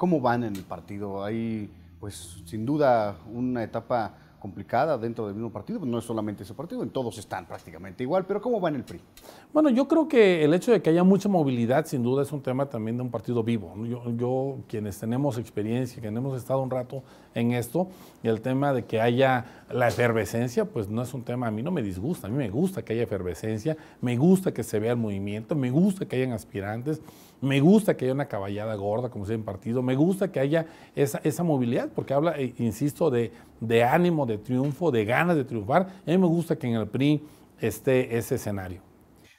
¿Cómo van en el partido? Hay, pues, sin duda, una etapa complicada dentro del mismo partido, no es solamente ese partido, en todos están prácticamente igual, pero ¿cómo van en el PRI? Bueno, yo creo que el hecho de que haya mucha movilidad, sin duda, es un tema también de un partido vivo. Yo, yo quienes tenemos experiencia, quienes hemos estado un rato en esto, y el tema de que haya la efervescencia, pues no es un tema, a mí no me disgusta, a mí me gusta que haya efervescencia, me gusta que se vea el movimiento, me gusta que hayan aspirantes, me gusta que haya una caballada gorda, como se en partido, me gusta que haya esa, esa movilidad, porque habla, eh, insisto, de, ánimo, de triunfo, de ganas de triunfar. A mí me gusta que en el PRI esté ese escenario.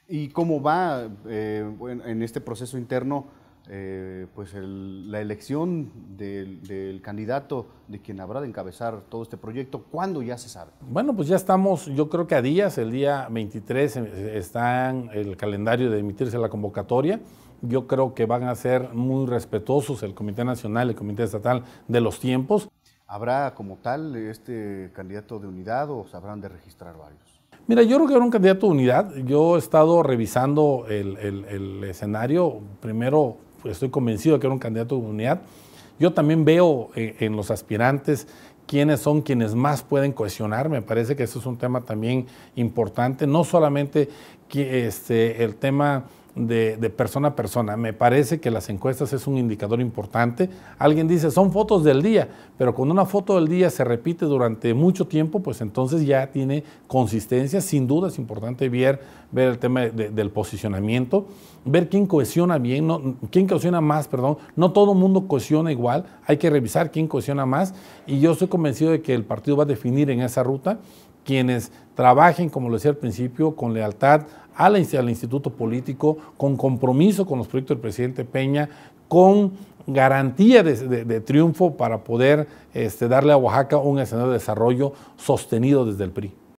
¿Y cómo va eh, en este proceso interno? Eh, pues la elección del, candidato de quien habrá de encabezar todo este proyecto, ¿cuándo ya se sabe? Bueno, pues ya estamos, yo creo que a días, el día 23 eh, está en el calendario de emitirse la convocatoria. Yo creo que van a ser muy respetuosos el Comité Nacional, el Comité Estatal de los tiempos. ¿Habrá como tal este candidato de unidad o sabrán de registrar varios? Mira, yo creo que habrá un candidato de unidad. Yo he estado revisando el escenario, primero pues, estoy convencido de que era un candidato de unidad. Yo también veo eh, en los aspirantes quiénes son quienes más pueden cohesionar. Me parece que eso es un tema también importante. No solamente que, este, el tema de, persona a persona. Me parece que las encuestas es un indicador importante. Alguien dice, son fotos del día, pero cuando una foto del día se repite durante mucho tiempo, pues entonces ya tiene consistencia. Sin duda es importante ver, ver el tema del posicionamiento, ver quién cohesiona bien, no, quién cohesiona más, perdón. No todo el mundo cohesiona igual, hay que revisar quién cohesiona más. Y yo estoy convencido de que el partido va a definir en esa ruta quienes trabajen, como lo decía al principio, con lealtad al, al instituto político, con compromiso con los proyectos del presidente Peña, con garantía de, triunfo para poder este, darle a Oaxaca un escenario de desarrollo sostenido desde el PRI.